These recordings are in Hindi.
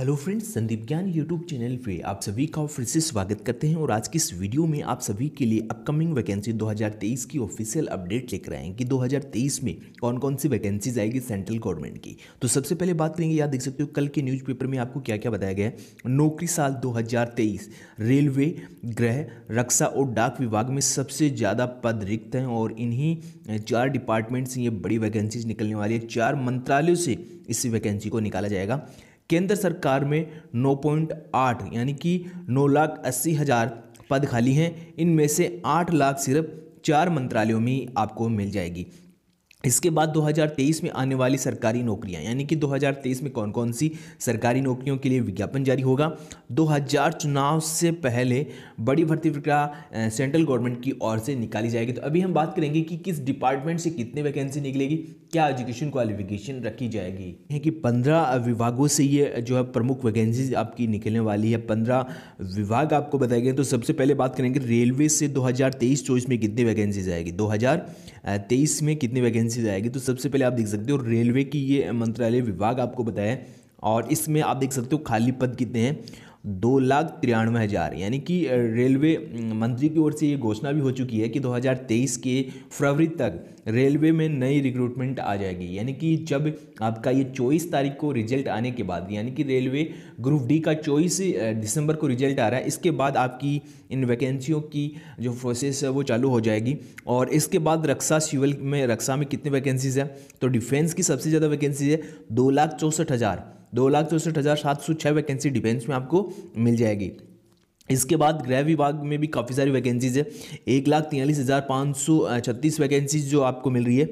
हेलो फ्रेंड्स संदीप ज्ञान यूट्यूब चैनल पे आप सभी का फिर से स्वागत करते हैं और आज की इस वीडियो में आप सभी के लिए अपकमिंग वैकेंसी 2023 की ऑफिशियल अपडेट लेकर आए हैं कि 2023 में कौन कौन सी वैकेंसीज आएगी सेंट्रल गवर्नमेंट की तो सबसे पहले बात करेंगे याद देख सकते हो कल के न्यूज़पेपर में आपको क्या क्या बताया गया है नौकरी साल दो रेलवे गृह रक्षा और डाक विभाग में सबसे ज़्यादा पद रिक्त हैं और इन्हीं चार डिपार्टमेंट से ये बड़ी वैकेंसीज निकलने वाली है चार मंत्रालयों से इस वैकेंसी को निकाला जाएगा केंद्र सरकार में 9.8 यानी कि नौ लाख अस्सी हज़ार पद खाली हैं इनमें से आठ लाख सिर्फ चार मंत्रालयों में आपको मिल जाएगी इसके बाद 2023 में आने वाली सरकारी नौकरियां यानी कि 2023 में कौन कौन सी सरकारी नौकरियों के लिए विज्ञापन जारी होगा 2000 चुनाव से पहले बड़ी भर्ती प्रक्रिया सेंट्रल गवर्नमेंट की ओर से निकाली जाएगी तो अभी हम बात करेंगे कि किस डिपार्टमेंट से कितने वैकेंसी निकलेगी क्या एजुकेशन क्वालिफिकेशन रखी जाएगी यानी कि पंद्रह विभागों से ये जो है प्रमुख वैकेंसी आपकी निकलने वाली है पंद्रह विभाग आपको बताए गए तो सबसे पहले बात करेंगे रेलवे से दो हज़ार में कितनी वैकेंसीज आएगी दो में कितनी वैकेंसी वैकेंसीज आएगी तो सबसे पहले आप देख सकते हो रेलवे की ये मंत्रालय विभाग आपको बताया और इसमें आप देख सकते हो खाली पद कितने हैं दो लाख तिरानवे हज़ार यानी कि रेलवे मंत्री की ओर से ये घोषणा भी हो चुकी है कि 2023 के फरवरी तक रेलवे में नई रिक्रूटमेंट आ जाएगी यानी कि जब आपका ये चौबीस तारीख को रिजल्ट आने के बाद यानी कि रेलवे ग्रुप डी का चौबीस दिसंबर को रिजल्ट आ रहा है इसके बाद आपकी इन वैकेंसियों की जो प्रोसेस है वो चालू हो जाएगी और इसके बाद रक्षा सिविल में रक्षा में कितनी वैकेंसीज़ है तो डिफेंस की सबसे ज़्यादा वैकेंसीज है दो लाख चौंसठ हज़ार दो लाख चौसठ हज़ार सात सौ छः वैकेंसी डिफेंस में आपको मिल जाएगी इसके बाद गृह विभाग में भी काफ़ी सारी वैकेंसीज़ है एक लाख तियालीस हज़ार पाँच सौ छत्तीस वैकेंसीज जो आपको मिल रही है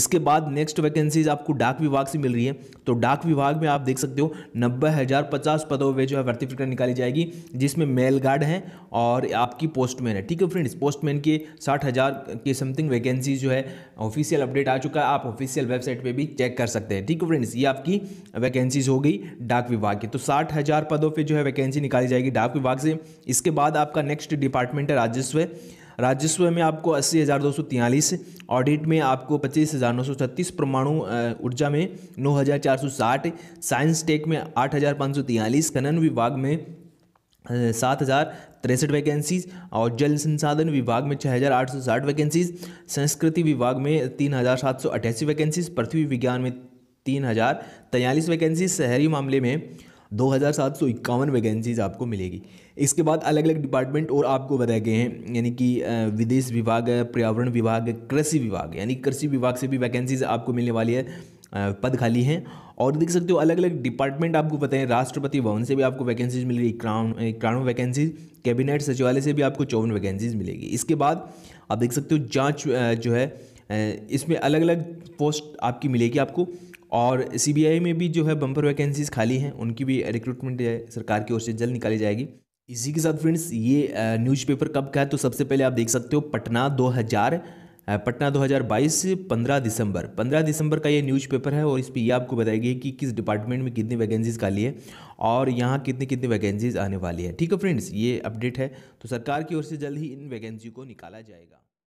इसके बाद नेक्स्ट वैकेंसीज आपको डाक विभाग से मिल रही है तो डाक विभाग में आप देख सकते हो नब्बे हज़ार पचास पदों पर जो है भर्ती प्रक्रिया निकाली जाएगी जिसमें मेल गार्ड हैं और आपकी पोस्टमैन है ठीक है फ्रेंड्स पोस्टमैन के साठ हज़ार के समथिंग वैकेंसी जो है ऑफिशियल अपडेट आ चुका है आप ऑफिशियल वेबसाइट पर भी चेक कर सकते हैं ठीक है फ्रेंड्स ये आपकी वैकेंसीज हो गई डाक विभाग की तो साठ हज़ार पदों पर जो है वैकेंसी निकाली जाएगी डाक विभाग से इसके बाद आपका नेक्स्ट डिपार्टमेंट है राजस्व राजस्व में आपको अस्सी हज़ार दो सौ तियालीस ऑडिट में आपको पच्चीस हज़ार नौ सौ छत्तीस परमाणु ऊर्जा में नौ हज़ार चार सौ साठ साइंस टेक में आठ हज़ार पाँच सौ तियालीस खनन विभाग में सात हज़ार तिरसठ वैकेंसीज और जल संसाधन विभाग में छः हज़ार आठ सौ साठ वैकेंसीज संस्कृति विभाग में तीन हज़ार सात सौ अट्ठासी वैकेंसीज पृथ्वी विज्ञान में तीन हज़ार तैंतालीस वैकेंसी शहरी मामले में दो हज़ार सात सौ इक्यावन वैकेंसीज़ आपको मिलेगी इसके बाद अलग अलग डिपार्टमेंट और आपको बताए गए हैं यानी कि विदेश विभाग पर्यावरण विभाग कृषि विभाग यानी कृषि विभाग से भी वैकेंसीज आपको मिलने वाली है पद खाली हैं और देख सकते हो अलग अलग डिपार्टमेंट आपको पता है राष्ट्रपति भवन से भी आपको वैकेंसीज मिल रही इक्यानवे इक्यानवे वैकेंसीज कैबिनेट सचिवालय से भी आपको चौवन वैकेंसीज मिलेगी इसके बाद आप देख सकते हो जाँच जो है इसमें अलग अलग पोस्ट आपकी मिलेगी आपको और सीबीआई में भी जो है बम्पर वैकेंसीज खाली हैं उनकी भी रिक्रूटमेंट सरकार की ओर से जल्द निकाली जाएगी इसी के साथ फ्रेंड्स ये न्यूज़पेपर कब का है तो सबसे पहले आप देख सकते हो पटना 2000 पटना 2022 15 दिसंबर 15 दिसंबर का ये न्यूज़पेपर है और इस पर यह आपको बताएगी कि किस डिपार्टमेंट में कितनी वैकेंसीज़ खाली है और यहाँ कितनी कितनी वैकेंसीज़ आने वाली है ठीक है फ्रेंड्स ये अपडेट है तो सरकार की ओर से जल्द ही इन वैकेंसी को निकाला जाएगा